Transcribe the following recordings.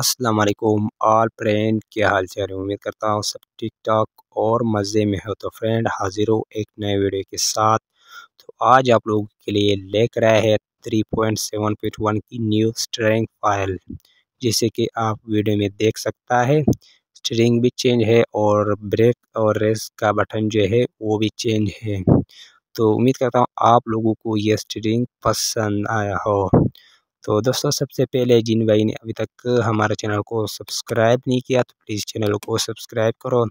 अस्सलाम वालेकुम all friend क्या हाल चाल है उम्मीद करता हूँ सब ठीक ठाक और मज़े में हो तो फ्रेंड हाजिर हो एक नए वीडियो के साथ तो आज आप लोगों के लिए लेकर आए हैं three point seven point one की न्यू स्ट्रिंग फाइल जैसे कि आप वीडियो में देख सकता है स्ट्रिंग भी चेंज है और ब्रेक और रेस का बटन जो है वो भी चेंज है तो उम्मीद करता हूँ आप लोगों को यह स्ट्रिंग पसंद आया हो तो दोस्तों सबसे पहले जिन भाई ने अभी तक हमारे चैनल को सब्सक्राइब नहीं किया तो प्लीज़ चैनल को सब्सक्राइब करो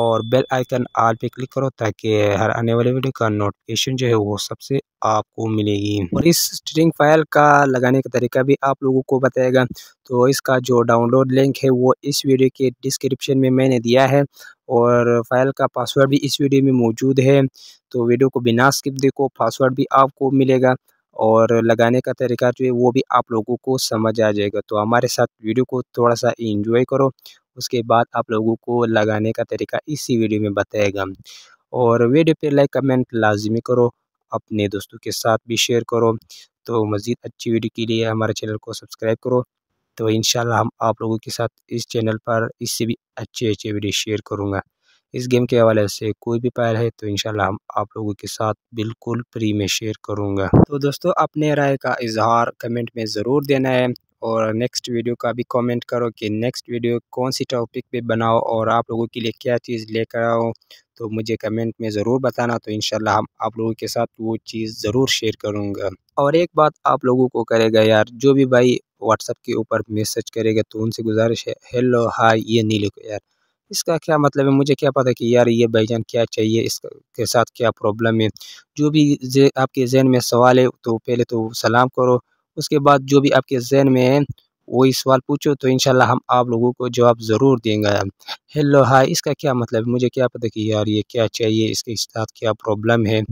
और बेल आइकन आल पे क्लिक करो ताकि हर आने वाले वीडियो का नोटिफिकेशन जो है वो सबसे आपको मिलेगी और इस स्ट्रिंग फाइल का लगाने का तरीका भी आप लोगों को बताएगा तो इसका जो डाउनलोड लिंक है वो इस वीडियो के डिस्क्रिप्शन में मैंने दिया है और फाइल का पासवर्ड भी इस वीडियो में मौजूद है तो वीडियो को बिना स्किप देखो पासवर्ड भी आपको मिलेगा और लगाने का तरीका जो है वो भी आप लोगों को समझ आ जाएगा तो हमारे साथ वीडियो को थोड़ा सा इन्जॉय करो उसके बाद आप लोगों को लगाने का तरीका इसी वीडियो में बताएगा और वीडियो पे लाइक कमेंट लाजमी करो अपने दोस्तों के साथ भी शेयर करो तो मज़ीद अच्छी वीडियो के लिए हमारे चैनल को सब्सक्राइब करो तो इन हम आप लोगों के साथ इस चैनल पर इससे भी अच्छे अच्छे वीडियो शेयर करूँगा इस गेम के हवाले से कोई भी पैर है तो इनशाला हम आप लोगों के साथ बिल्कुल फ्री में शेयर करूँगा तो दोस्तों अपने राय का इजहार कमेंट में ज़रूर देना है और नेक्स्ट वीडियो का भी कमेंट करो कि नेक्स्ट वीडियो कौन सी टॉपिक पे बनाओ और आप लोगों के लिए क्या चीज़ लेकर आओ तो मुझे कमेंट में ज़रूर बताना तो इनशाला हम आप लोगों के साथ वो चीज़ ज़रूर शेयर करूँगा और एक बात आप लोगों को करेगा यार जो भी भाई व्हाट्सअप के ऊपर मैसेज करेगा तो उनसे गुजारिश है हेलो हाय ये नहीं लिखो यार इसका क्या मतलब है मुझे क्या पता कि यार ये भाईजान क्या चाहिए इसके साथ क्या प्रॉब्लम है जो भी जे, आपके जहन में सवाल है तो पहले तो सलाम करो उसके बाद जो भी आपके जहन में है वही सवाल पूछो तो इनशाला हम आप लोगों को जवाब ज़रूर देंगे हेलो हाय इसका क्या मतलब मुझे क्या पता कि यार ये क्या चाहिए इसके साथ क्या प्रॉब्लम है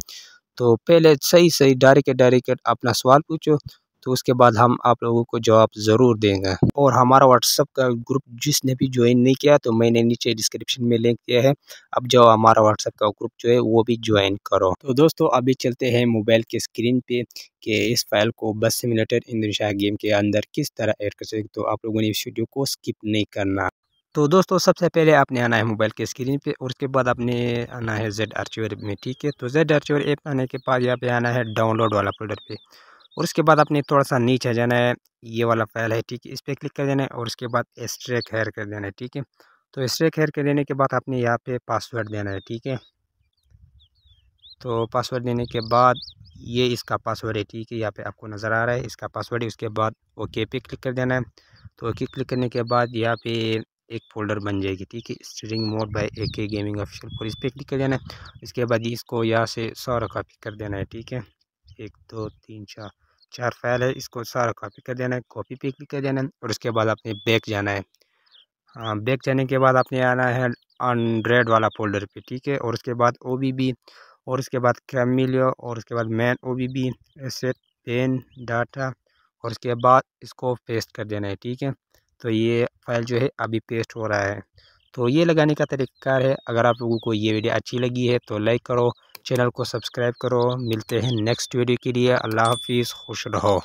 तो पहले सही सही डायरेक्ट डायरेक्ट अपना सवाल पूछो तो उसके बाद हम आप लोगों को जवाब ज़रूर देंगे और हमारा व्हाट्सअप का ग्रुप जिसने भी ज्वाइन नहीं किया तो मैंने नीचे डिस्क्रिप्शन में लिंक दिया है अब जो हमारा व्हाट्सअप का ग्रुप जो है वो भी ज्वाइन करो तो दोस्तों अभी चलते हैं मोबाइल के स्क्रीन पे कि इस फाइल को बस सिमुलेटर इंद्रशाह गेम के अंदर किस तरह ऐड कर सकते तो आप लोगों ने इस वीडियो को स्किप नहीं करना तो दोस्तों सबसे पहले आपने आना है मोबाइल के स्क्रीन पे और उसके बाद आपने आना है जेड आर्चिवर में ठीक है तो जेड आर्चिवर ऐप आने के बाद यहाँ पे आना है डाउनलोड वाला फोल्डर पे और उसके बाद आपने थोड़ा सा नीचे जाना है ये वाला फैल है ठीक है इस पर क्लिक कर देना है और उसके बाद स्ट्रेक हेयर कर देना है ठीक है तो स्ट्रेक हेयर कर देने के बाद आपने यहाँ पे पासवर्ड देना है ठीक है तो पासवर्ड देने के बाद ये इसका पासवर्ड है ठीक है यहाँ पे आपको नज़र आ रहा है इसका पासवर्ड है उसके बाद ओके पे क्लिक कर देना है तो ओके क्लिक करने के बाद यहाँ पे एक फोल्डर बन जाएगी ठीक है string mod by a gaming official फोर इस पर क्लिक कर देना है इसके बाद इसको यहाँ से सौ का पिक कर देना है ठीक है एक दो तीन चार चार फाइल है इसको सारा कॉपी कर देना है कॉपी पे क्लिक कर देना है और उसके बाद आपने बैक जाना है हाँ बैक जाने के बाद आपने आना है हंड्रेड वाला फोल्डर पे ठीक है और उसके बाद ओ बी बी और उसके बाद कैमिलियो और उसके बाद man O B B asset पेन डाटा और उसके बाद इसको पेस्ट कर देना है ठीक है तो ये फाइल जो है अभी पेस्ट हो रहा है तो ये लगाने का तरीक़ा है अगर आप लोगों को ये वीडियो अच्छी लगी है तो लाइक करो चैनल को सब्सक्राइब करो मिलते हैं नेक्स्ट वीडियो के लिए अल्लाह हाफिज़ खुश रहो